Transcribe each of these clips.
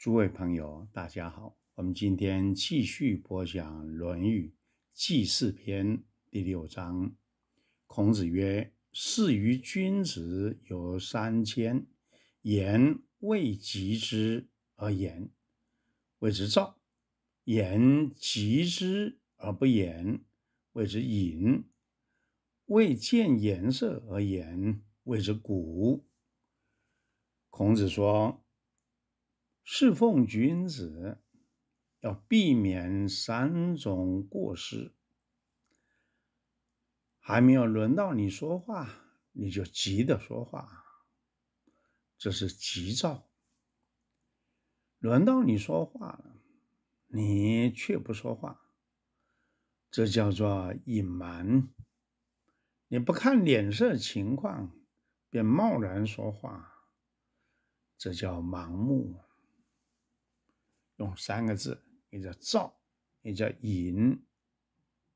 诸位朋友，大家好！我们今天继续播讲《论语·记事篇》第六章。孔子曰：“事于君子有三千言未及之而言，谓之躁；言及之而不言，谓之隐；未见颜色而言，谓之古。”孔子说。侍奉君子，要避免三种过失。还没有轮到你说话，你就急着说话，这是急躁；轮到你说话了，你却不说话，这叫做隐瞒；你不看脸色情况，便贸然说话，这叫盲目。用三个字，一个叫“照”，一个叫“隐”，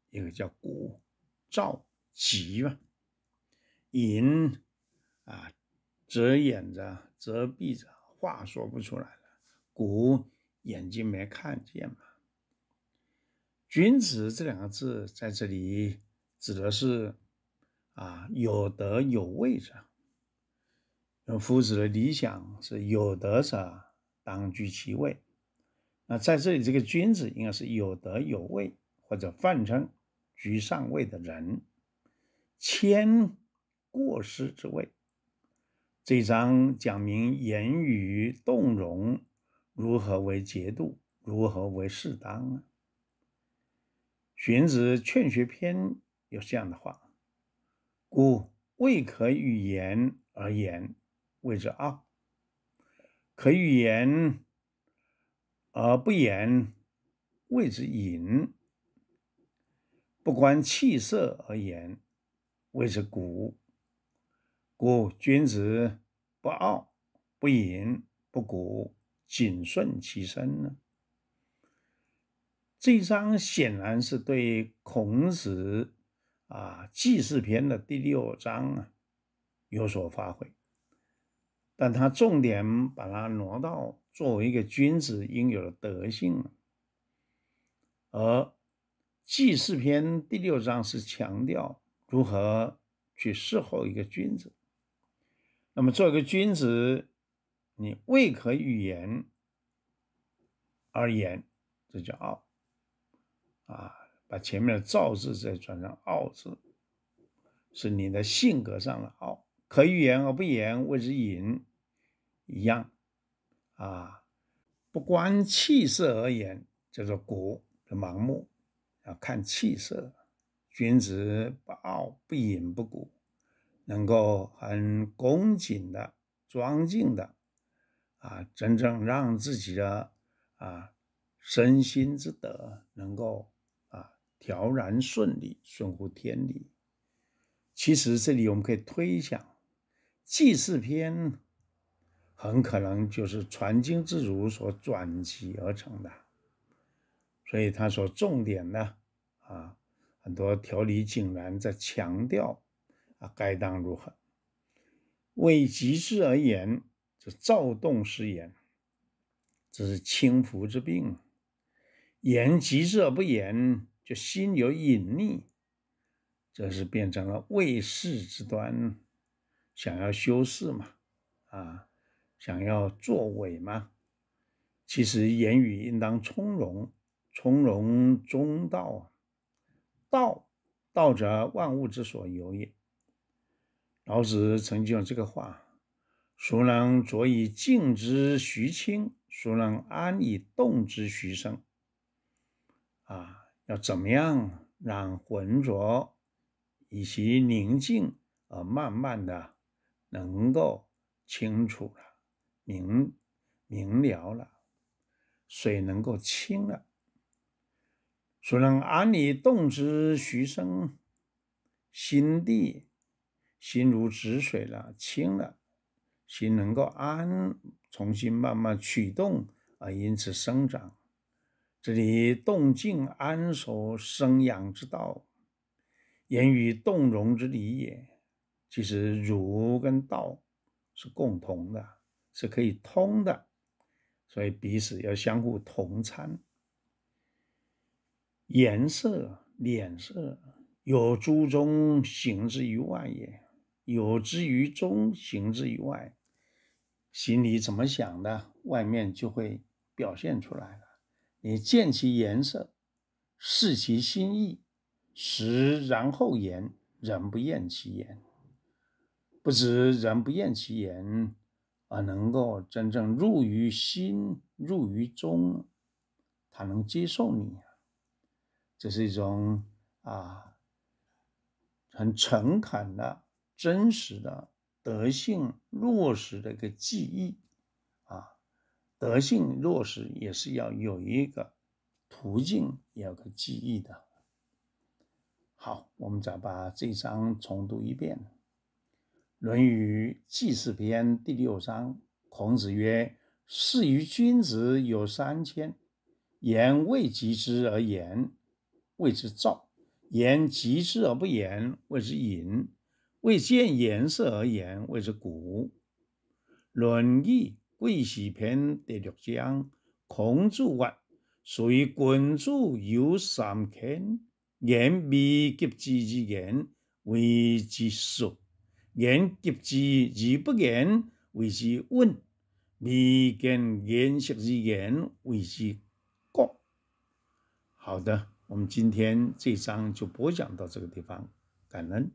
一个叫“鼓”。照急嘛，隐啊，遮掩着，遮蔽着，话说不出来了。鼓眼睛没看见嘛。君子这两个字在这里指的是啊，有德有位者。夫子的理想是有德者当居其位。那在这里，这个君子应该是有德有位或者泛称居上位的人，谦过失之位。这一章讲明言语动容如何为节度，如何为适当啊？荀子《劝学篇》有这样的话：故未可与言而言，谓之傲；可与言。而不言谓之隐，不观气色而言谓之古。故君子不傲、不隐、不古，谨顺其身呢。这一章显然是对孔子啊《记事篇》的第六章啊有所发挥。但他重点把它挪到作为一个君子应有的德性而《记事篇》第六章是强调如何去侍候一个君子。那么做一个君子，你未可与言而言，这叫傲啊！把前面“的“造”字再转成“傲”字，是你的性格上的傲。可欲言而不言谓之隐，一样啊。不观气色而言叫做骨，盲目啊看气色。君子不傲不隐不古，能够很恭谨的庄敬的啊，真正让自己的啊身心之德能够啊调然顺利，顺乎天理。其实这里我们可以推想。祭祀篇很可能就是传经之儒所转辑而成的，所以他所重点呢，啊，很多条理井然，在强调啊该当如何。为吉之而言，这躁动失言，这是轻浮之病；言吉至而不言，就心有隐匿，这是变成了未事之端。想要修饰嘛，啊，想要作伪嘛？其实言语应当从容，从容中道，啊。道，道者万物之所由也。老子曾经有这个话：“孰能浊以静之徐清？孰能安以动之徐生？”啊，要怎么样让浑浊以及宁静而慢慢的？能够清楚了，明明了了，水能够清了，水能安理动之徐生，心地心如止水了，清了，心能够安，重新慢慢启动啊，因此生长。这里动静安所生养之道，言语动容之理也。其实儒跟道是共同的，是可以通的，所以彼此要相互同参。颜色脸色有诸中行之于外也，有之于中行之于外。心里怎么想的，外面就会表现出来了。你见其颜色，视其心意，食然后言，人不厌其言。不知人不厌其言，而能够真正入于心、入于中，他能接受你，这是一种啊，很诚恳的、真实的德性落实的一个记忆啊。德性落实也是要有一个途径，有个记忆的。好，我们再把这章重读一遍。《论语记事篇》第六章，孔子曰：“士与君子有三千，言未及之而言，谓之躁；言及之而不言，谓之隐；未见颜色而言，谓之古。”《论语贵喜篇》第六章，孔子曰：“属于君子有三千，言必及之言，谓之躁。”言及之而不言，谓之问；未见言色之言，谓之过。好的，我们今天这章就播讲到这个地方，感恩。